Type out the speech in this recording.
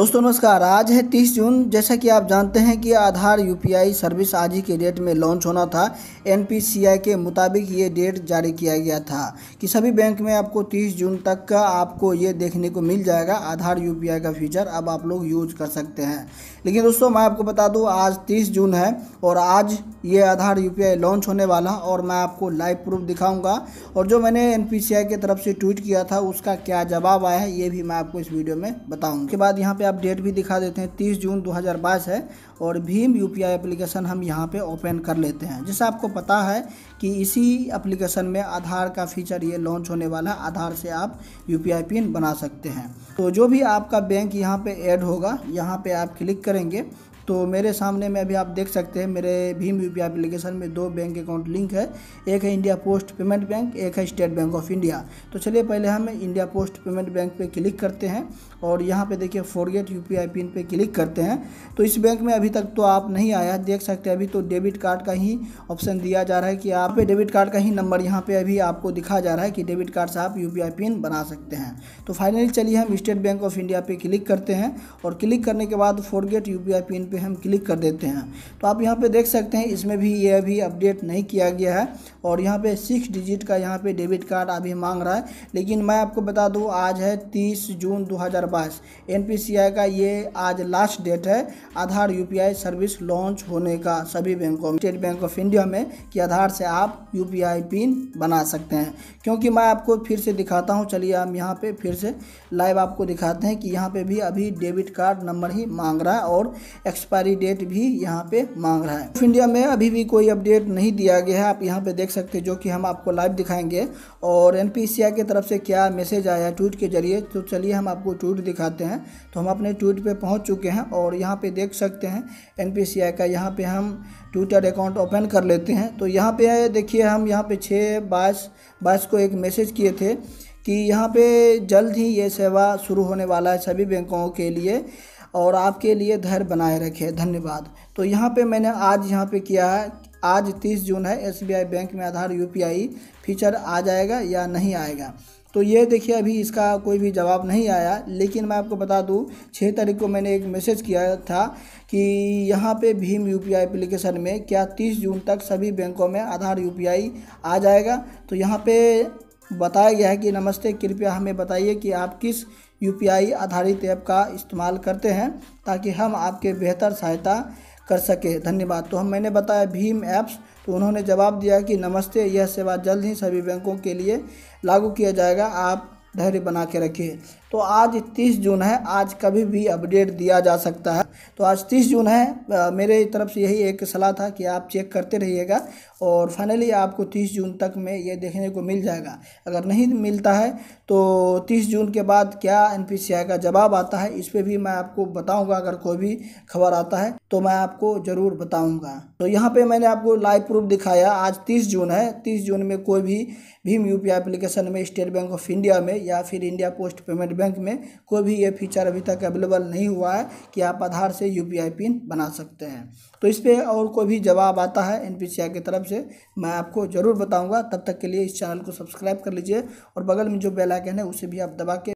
दोस्तों नमस्कार आज है तीस जून जैसा कि आप जानते हैं कि आधार यूपीआई सर्विस आज ही के डेट में लॉन्च होना था एनपीसीआई के मुताबिक ये डेट जारी किया गया था कि सभी बैंक में आपको तीस जून तक का आपको ये देखने को मिल जाएगा आधार यूपीआई का फीचर अब आप लोग यूज कर सकते हैं लेकिन दोस्तों मैं आपको बता दूँ आज तीस जून है और आज ये आधार यू लॉन्च होने वाला और मैं आपको लाइव प्रूफ दिखाऊँगा और जो मैंने एन की तरफ से ट्वीट किया था उसका क्या जवाब आया है ये भी मैं आपको इस वीडियो में बताऊँ उसके बाद यहाँ आप डेट भी दिखा देते हैं तीस जून 2022 है और भीम यू पी एप्लीकेशन हम यहाँ पे ओपन कर लेते हैं जैसे आपको पता है कि इसी एप्लीकेशन में आधार का फीचर ये लॉन्च होने वाला है आधार से आप यू पिन बना सकते हैं तो जो भी आपका बैंक यहाँ पर ऐड होगा यहाँ पर आप क्लिक करेंगे तो मेरे सामने में अभी आप देख सकते हैं मेरे भीम यू पी एप्लीकेशन में दो बैंक अकाउंट लिंक है एक है इंडिया पोस्ट पेमेंट बैंक एक है स्टेट बैंक ऑफ इंडिया तो चलिए पहले हम इंडिया पोस्ट पेमेंट बैंक पे क्लिक करते हैं और यहाँ पे देखिए फोरगेट यू पिन पे क्लिक करते हैं तो इस बैंक में अभी तक तो आप नहीं आया देख सकते हैं अभी तो डेबिट कार्ड का ही ऑप्शन दिया जा रहा है कि आप डेबिट कार्ड का ही नंबर यहाँ पर अभी आपको दिखा जा रहा है कि डेबिट कार्ड से आप यू पिन बना सकते हैं तो फाइनली चलिए हम स्टेट बैंक ऑफ इंडिया पर क्लिक करते हैं और क्लिक करने के बाद फोरगेट यू पिन पर हम क्लिक कर देते हैं तो आप यहाँ पे देख सकते हैं इसमें भी ये अभी अपडेट नहीं किया गया है और यहाँ पे सिक्स डिजिट का यहाँ पे डेबिट कार्ड अभी मांग रहा है लेकिन मैं आपको बता दूँ आज है तीस जून दो हज़ार बाईस का ये आज लास्ट डेट है आधार यू सर्विस लॉन्च होने का सभी बैंकों स्टेट बैंक ऑफ इंडिया में कि आधार से आप यू पिन बना सकते हैं क्योंकि मैं आपको फिर से दिखाता हूँ चलिए हम यहाँ पर फिर से लाइव आपको दिखाते हैं कि यहाँ पे भी अभी डेबिट कार्ड नंबर ही मांग रहा है और एक्सपायर एक्सपायरी डेट भी यहाँ पे मांग रहा है इंडिया में अभी भी कोई अपडेट नहीं दिया गया है आप यहाँ पे देख सकते हैं जो कि हम आपको लाइव दिखाएंगे और एन पी की तरफ से क्या मैसेज आया है ट्वीट के जरिए तो चलिए हम आपको ट्वीट दिखाते हैं तो हम अपने ट्वीट पर पहुँच चुके हैं और यहाँ पर देख सकते हैं एन का यहाँ पर हम ट्विटर अकाउंट ओपन कर लेते हैं तो यहाँ पे देखिए हम यहाँ पर छः बाईस बाईस को एक मैसेज किए थे कि यहाँ पे जल्द ही ये सेवा शुरू होने वाला है सभी बैंकों के लिए और आपके लिए धैर्य बनाए रखे धन्यवाद तो यहाँ पे मैंने आज यहाँ पे किया है आज 30 जून है एसबीआई बैंक में आधार यूपीआई फीचर आ जाएगा या नहीं आएगा तो ये देखिए अभी इसका कोई भी जवाब नहीं आया लेकिन मैं आपको बता दूं छः तारीख को मैंने एक मैसेज किया था कि यहाँ पे भीम यूपीआई एप्लीकेशन में क्या 30 जून तक सभी बैंकों में आधार यूपीआई आ जाएगा तो यहाँ पे बताया गया है कि नमस्ते कृपया हमें बताइए कि आप किस यू आधारित ऐप का इस्तेमाल करते हैं ताकि हम आपके बेहतर सहायता कर सके धन्यवाद तो हम मैंने बताया भीम ऐप्स तो उन्होंने जवाब दिया कि नमस्ते यह सेवा जल्द ही सभी बैंकों के लिए लागू किया जाएगा आप धैर्य बना के रखिए तो आज 30 जून है आज कभी भी अपडेट दिया जा सकता है तो आज 30 जून है मेरे तरफ से यही एक सलाह था कि आप चेक करते रहिएगा और फाइनली आपको 30 जून तक में ये देखने को मिल जाएगा अगर नहीं मिलता है तो 30 जून के बाद क्या एन का जवाब आता है इस पर भी मैं आपको बताऊँगा अगर कोई भी खबर आता है तो मैं आपको ज़रूर बताऊँगा तो यहाँ पर मैंने आपको लाइव प्रूफ दिखाया आज तीस जून है तीस जून में कोई भी भीम यू एप्लीकेशन में स्टेट बैंक ऑफ इंडिया में या फिर इंडिया पोस्ट पेमेंट बैंक में कोई भी ये फीचर अभी तक अवेलेबल नहीं हुआ है कि आप आधार से यू पिन बना सकते हैं तो इस पर और कोई भी जवाब आता है एन की तरफ से मैं आपको ज़रूर बताऊँगा तब तक के लिए इस चैनल को सब्सक्राइब कर लीजिए और बगल में जो बेलाइकन है उसे भी आप दबा के